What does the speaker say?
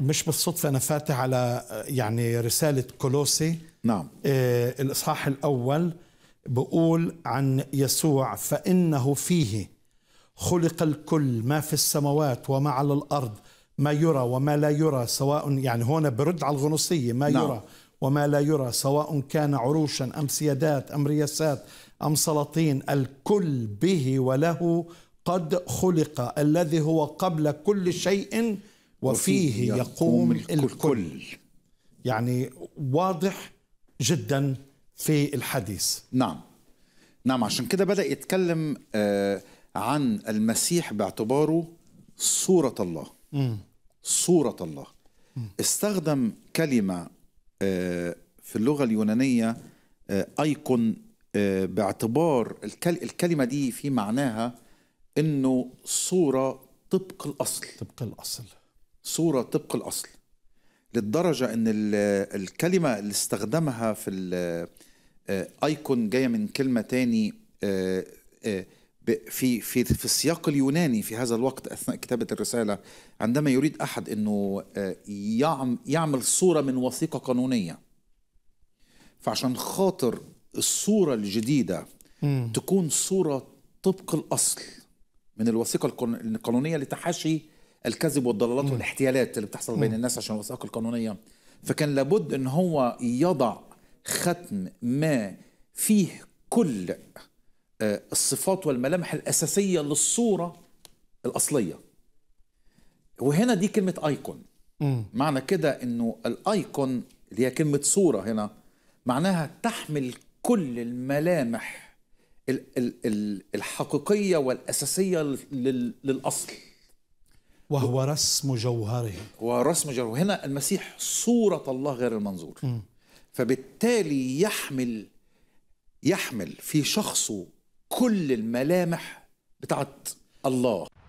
مش بالصدفة أنا فاتح على يعني رسالة كولوسي نعم آه الإصحاح الأول بقول عن يسوع فإنه فيه خلق الكل ما في السماوات وما على الأرض ما يرى وما لا يرى سواء يعني هنا برد على الغنوصية ما نعم. يرى وما لا يرى سواء كان عروشا أم سيادات أم رياسات أم سلاطين الكل به وله قد خلق الذي هو قبل كل شيء وفيه يقوم الكل يعني واضح جدا في الحديث نعم نعم عشان كده بدأ يتكلم آه، عن المسيح باعتباره صورة الله صورة الله استخدم كلمة آه، في اللغة اليونانية آه، أيكون باعتبار الكلمة دي في معناها أنه صورة طبق الأصل طبق الأصل صورة طبق الأصل للدرجة أن الكلمة اللي استخدمها في آه، ايكون جايه من كلمه تاني آه، آه، في في في السياق اليوناني في هذا الوقت اثناء كتابه الرساله عندما يريد احد انه يعمل صوره من وثيقه قانونيه فعشان خاطر الصوره الجديده تكون صوره طبق الاصل من الوثيقه القانونيه لتحاشي الكذب والضلالات والاحتيالات اللي بتحصل بين الناس عشان الوثائق القانونيه فكان لابد ان هو يضع ختم ما فيه كل آه، الصفات والملامح الاساسيه للصوره الاصليه وهنا دي كلمه ايكون معنى كده انه الايكون اللي هي كلمه صوره هنا معناها تحمل كل الملامح الحقيقيه والاساسيه للاصل وهو رسم جوهره ورسم جوهره هنا المسيح صورة الله غير المنظور م. فبالتالي يحمل يحمل في شخصه كل الملامح بتاعت الله